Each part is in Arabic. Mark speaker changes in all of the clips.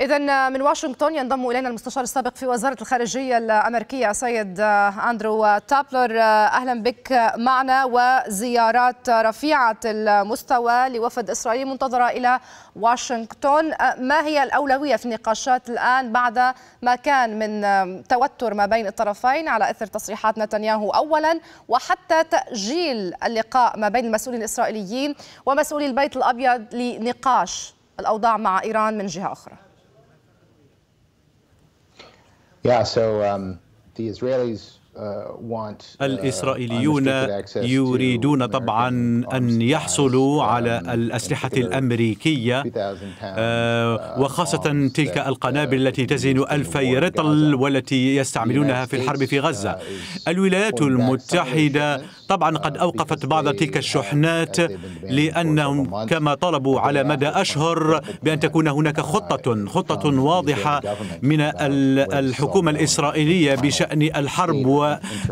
Speaker 1: إذا من واشنطن ينضم إلينا المستشار السابق في وزارة الخارجية الأمريكية سيد أندرو تابلر أهلا بك معنا وزيارات رفيعة المستوى لوفد إسرائيلي منتظرة إلى واشنطن ما هي الأولوية في النقاشات الآن بعد ما كان من توتر ما بين الطرفين على إثر تصريحات نتنياهو أولا وحتى تأجيل اللقاء ما بين المسؤولين الإسرائيليين ومسؤولي البيت الأبيض لنقاش الأوضاع مع إيران من جهة أخرى Yeah, so um, the Israelis Uh, uh, الإسرائيليون يريدون
Speaker 2: طبعا أن يحصلوا um, على الأسلحة الأمريكية آه، uh, وخاصة تلك القنابل التي تزن ألفي رطل والتي يستعملونها في الحرب في غزة الولايات المتحدة طبعا قد أوقفت بعض تلك الشحنات لأنهم كما طلبوا على مدى أشهر بأن تكون هناك خطة خطة واضحة من الحكومة الإسرائيلية بشأن الحرب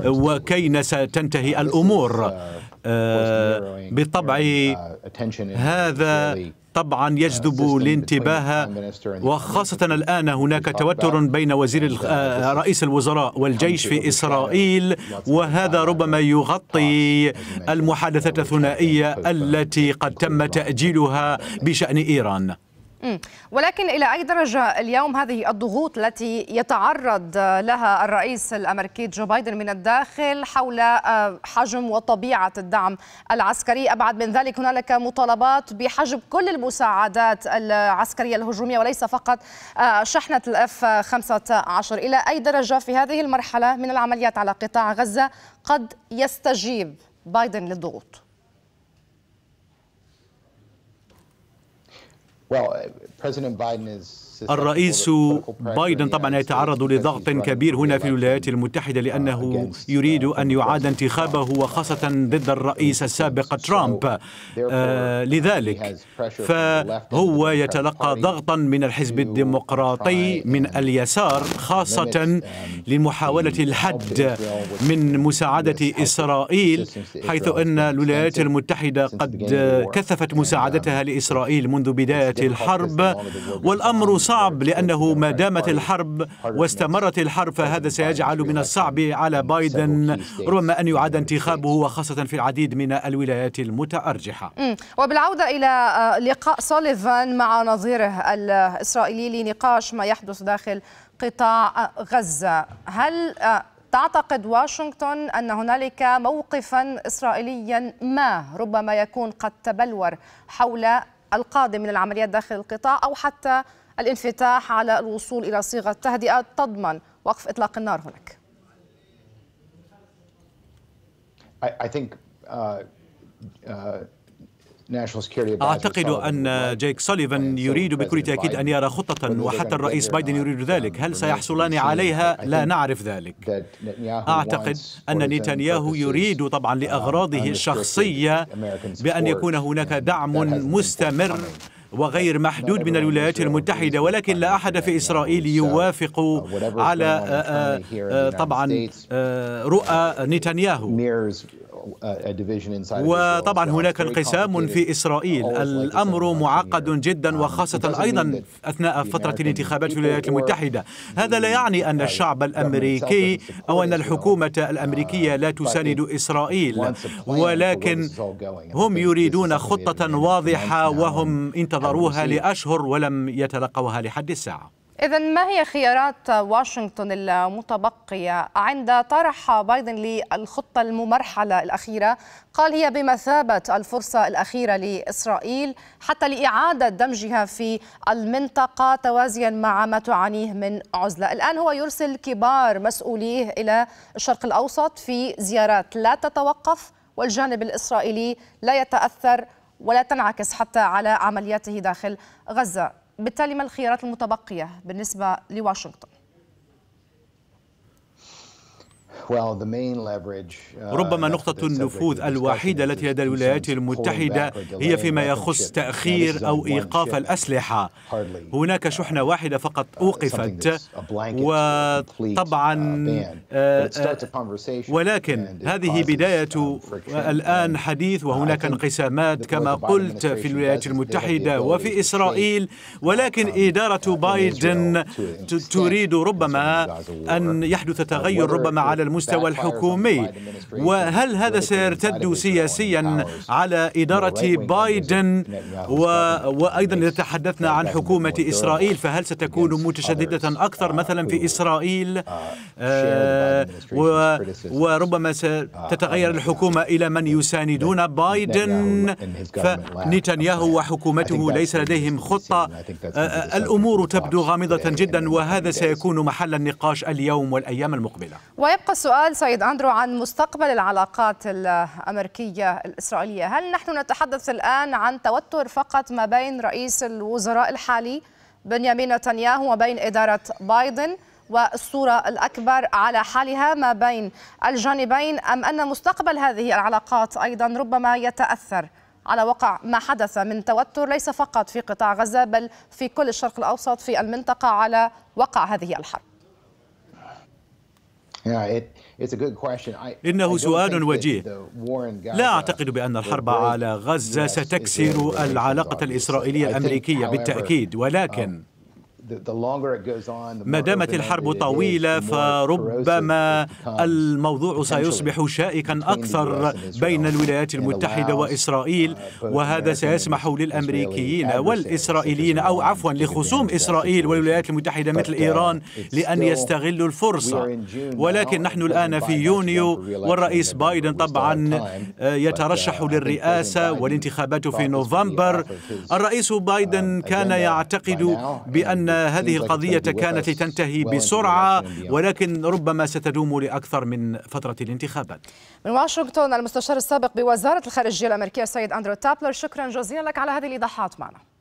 Speaker 2: وكين ستنتهي الأمور uh, آه، بالطبع uh, هذا طبعا uh, يجذب الانتباه وخاصة الآن هناك توتر بين وزير آه، رئيس الوزراء والجيش في إسرائيل وهذا ربما يغطي المحادثة الثنائية التي قد تم تأجيلها بشأن إيران
Speaker 1: ولكن إلى أي درجة اليوم هذه الضغوط التي يتعرض لها الرئيس الأمريكي جو بايدن من الداخل حول آه، حجم وطبيعة الدعم العسكري أبعد من ذلك هنالك مطالبات بحجب كل المساعدات العسكرية الهجومية وليس فقط آه، شحنة الأف 15 إلى أي درجة في هذه المرحلة من العمليات على قطاع غزة قد يستجيب بايدن للضغوط Well, uh, President Biden is الرئيس
Speaker 2: بايدن طبعا يعني يتعرض لضغط كبير هنا في الولايات المتحدة لأنه uh, يريد أن يعاد انتخابه وخاصة ضد الرئيس السابق ترامب آه، لذلك فهو يتلقى ضغطا من الحزب الديمقراطي من اليسار خاصة لمحاولة الحد من مساعدة إسرائيل حيث أن الولايات المتحدة قد كثفت uh, مساعدتها لإسرائيل منذ بداية الحرب والأمر صعب لأنه ما دامت الحرب واستمرت الحرب فهذا سيجعل من الصعب على بايدن ربما أن يعاد انتخابه وخاصة في العديد من الولايات المتأرجحة
Speaker 1: وبالعودة إلى آه، لقاء سوليفان مع نظيره الإسرائيلي لنقاش ما يحدث داخل قطاع غزة هل آه، تعتقد واشنطن أن هنالك موقفا إسرائيليا ما ربما يكون قد تبلور حول القادم من العمليات داخل القطاع أو حتى الانفتاح على الوصول إلى صيغة تهدئة تضمن وقف إطلاق النار هناك
Speaker 2: I think uh, uh, أعتقد أن جيك سوليفان يريد بكل تأكيد أن يرى خطة وحتى الرئيس بايدن يريد ذلك هل سيحصلان عليها؟ لا نعرف ذلك أعتقد أن نتنياهو يريد طبعا لأغراضه uh, الشخصية بأن يكون هناك دعم مستمر وغير محدود من الولايات المتحدة ولكن لا أحد في إسرائيل يوافق على آه، آه، آه، طبعا رؤى نتنياهو وطبعا هناك انقسام في إسرائيل oh, الأمر معقد جدا um, وخاصة أيضا أثناء فترة الانتخابات في الولايات المتحدة هذا لا يعني أن الشعب الأمريكي أو أن الحكومة الأمريكية uh, لا تساند إسرائيل ولكن هم يريدون خطة واضحة وهم انتظروها لأشهر ولم يتلقوها لحد الساعة
Speaker 1: إذا ما هي خيارات واشنطن المتبقية عند طرح بايدن للخطة الممرحلة الأخيرة قال هي بمثابة الفرصة الأخيرة لإسرائيل حتى لإعادة دمجها في المنطقة توازيا مع ما تعانيه من عزلة الآن هو يرسل كبار مسؤوليه إلى الشرق الأوسط في زيارات لا تتوقف والجانب الإسرائيلي لا يتأثر ولا تنعكس حتى على عملياته داخل غزة بالتالي ما الخيارات المتبقية بالنسبة لواشنطن؟ Uh, ربما نقطة النفوذ الوحيدة التي لدى الولايات المتحدة هي فيما يخص تأخير أو إيقاف
Speaker 2: الأسلحة هناك شحنة واحدة فقط uh, أوقفت وطبعا uh, ولكن هذه بداية الآن حديث وهناك انقسامات كما قلت في الولايات المتحدة وفي إسرائيل ولكن إدارة بايدن تريد ربما أن يحدث تغير ربما على المستوى المستوى الحكومي وهل هذا سيرتد سياسيا على إدارة بايدن و... وأيضا إذا تحدثنا عن حكومة إسرائيل فهل ستكون uh, متشددة أكثر uh, مثلا في uh, إسرائيل آه، و... وربما ستتغير الحكومة إلى من يساندون بايدن فنتنياهو وحكومته ليس لديهم خطة آه، آه، الأمور تبدو غامضة جدا وهذا سيكون محل النقاش اليوم والأيام المقبلة
Speaker 1: ويبقى سؤال سيد أندرو عن مستقبل العلاقات الأمريكية الإسرائيلية هل نحن نتحدث الآن عن توتر فقط ما بين رئيس الوزراء الحالي بنيامين نتنياهو وبين إدارة بايدن والصورة الأكبر على حالها ما بين الجانبين أم أن مستقبل هذه العلاقات أيضا ربما يتأثر على وقع ما حدث من توتر ليس فقط في قطاع غزة بل في كل الشرق الأوسط في المنطقة على وقع هذه الحرب
Speaker 2: إنه سؤال وجيه لا أعتقد بأن الحرب على غزة ستكسر العلاقة الإسرائيلية الأمريكية بالتأكيد ولكن um,
Speaker 1: ما دامت الحرب
Speaker 2: طويلة فربما الموضوع سيصبح شائكا أكثر بين الولايات المتحدة وإسرائيل uh, وهذا سيسمح للأمريكيين والإسرائيليين أو عفوا لخصوم إسرائيل والولايات المتحدة مثل uh, إيران لأن يستغلوا الفرصة ولكن نحن الآن في يونيو والرئيس بايدن طبعا آه، uh, يترشح للرئاسة والانتخابات في نوفمبر الرئيس بايدن كان يعتقد بأن هذه القضية كانت لتنتهي بسرعة ولكن ربما ستدوم لأكثر من فترة الانتخابات
Speaker 1: من واشنطن المستشار السابق بوزارة الخارجية الأمريكية السيد أندرو تابلر شكرا جزيلا لك على هذه الإيضاحات معنا